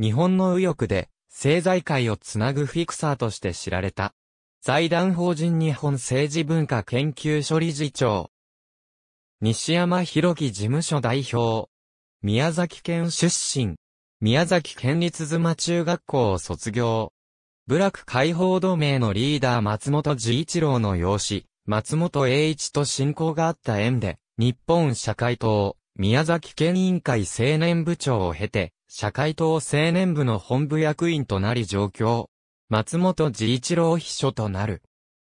日本の右翼で、政財界をつなぐフィクサーとして知られた。財団法人日本政治文化研究所理事長。西山博樹事務所代表。宮崎県出身。宮崎県立妻中学校を卒業。部落解放同盟のリーダー松本治一郎の養子、松本栄一と親交があった縁で、日本社会党、宮崎県委員会青年部長を経て、社会党青年部の本部役員となり上京。松本治一郎秘書となる。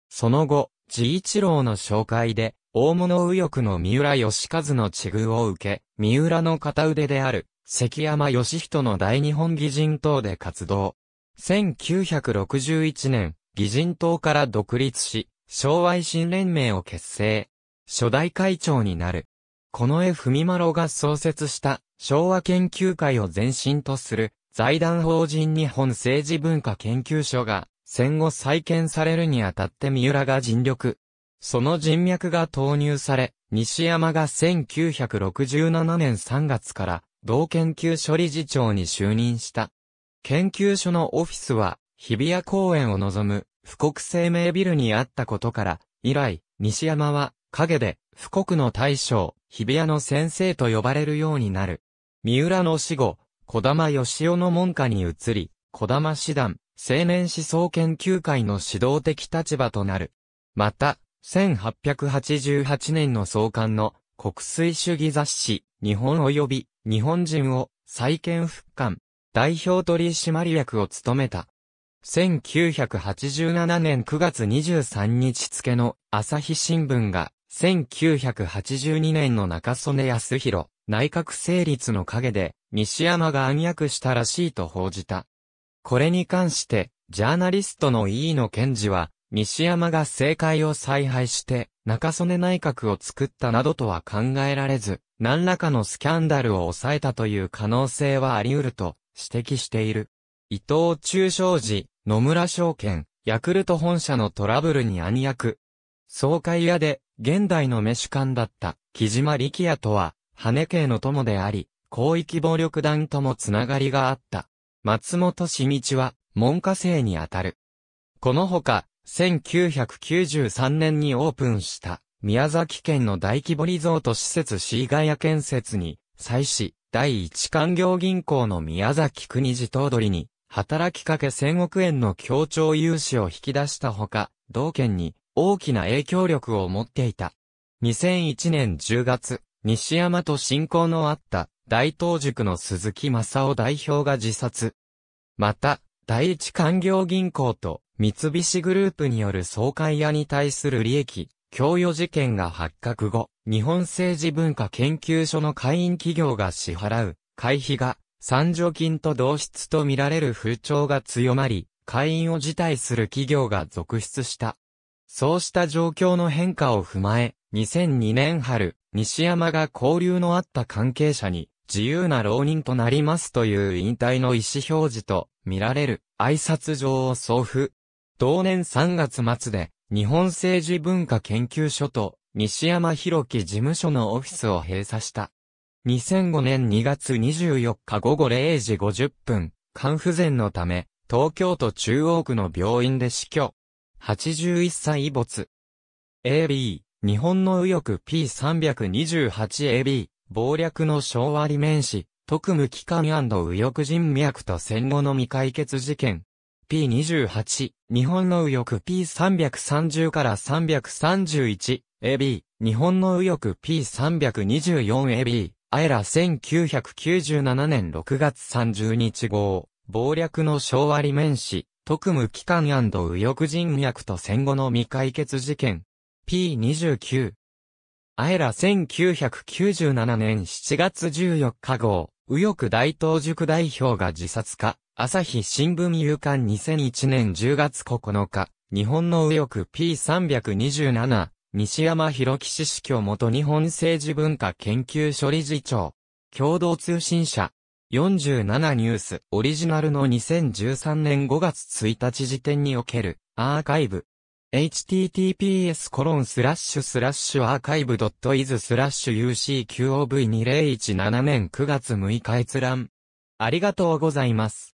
その後、治一郎の紹介で、大物右翼の三浦義和の地遇を受け、三浦の片腕である、関山義人の大日本議人党で活動。1961年、議人党から独立し、昭和維新連盟を結成。初代会長になる。この絵文丸が創設した昭和研究会を前身とする財団法人日本政治文化研究所が戦後再建されるにあたって三浦が尽力。その人脈が投入され、西山が1967年3月から同研究所理事長に就任した。研究所のオフィスは日比谷公園を望む富国生命ビルにあったことから、以来、西山は陰で富国の大将、日比谷の先生と呼ばれるようになる。三浦の死後、小玉義雄の門下に移り、小玉師団、青年思想研究会の指導的立場となる。また、1888年の創刊の国粋主義雑誌、日本及び日本人を再建復刊、代表取締役を務めた。1987年9月23日付の朝日新聞が1982年の中曽根康弘、内閣成立の陰で、西山が暗躍したらしいと報じた。これに関して、ジャーナリストの飯野健治は、西山が政界を采配して、中曽根内閣を作ったなどとは考えられず、何らかのスキャンダルを抑えたという可能性はあり得ると指摘している。伊藤忠商事、野村証券、ヤクルト本社のトラブルに暗躍。総会屋で現代のメシンだった木島力也とは、羽系の友であり、広域暴力団ともつながりがあった。松本市道は、門下生にあたる。このほか、1993年にオープンした、宮崎県の大規模リゾート施設シーガヤ建設に、際し、第一官業銀行の宮崎国地頭取に、働きかけ1000億円の協調融資を引き出したほか、同県に、大きな影響力を持っていた。2001年10月、西山と親交のあった大東塾の鈴木正夫代表が自殺。また、第一官業銀行と三菱グループによる総会屋に対する利益、供与事件が発覚後、日本政治文化研究所の会員企業が支払う会費が、参助金と同質とみられる風潮が強まり、会員を辞退する企業が続出した。そうした状況の変化を踏まえ、2002年春、西山が交流のあった関係者に、自由な浪人となりますという引退の意思表示と、見られる、挨拶状を送付。同年3月末で、日本政治文化研究所と、西山博樹事務所のオフィスを閉鎖した。2005年2月24日午後0時50分、肝不全のため、東京都中央区の病院で死去。81歳没。AB、日本の右翼 P328AB、暴略の昭和利面史、特務機関右翼人脈と戦後の未解決事件。P28、日本の右翼 P330 から331、AB、日本の右翼 P324AB、あえら1997年6月30日号、暴略の昭和利面史、特務機関右翼人脈と戦後の未解決事件。P29。あえら1997年7月14日号、右翼大東塾代表が自殺か、朝日新聞有刊2001年10月9日、日本の右翼 P327、西山博樹氏教元日本政治文化研究所理事長、共同通信社、47ニュース、オリジナルの2013年5月1日時点における、アーカイブ。https コロンスラッシュスラッシュアーカイブドットイズスラッシュ UCQOV2017 年9月6日閲覧。ありがとうございます。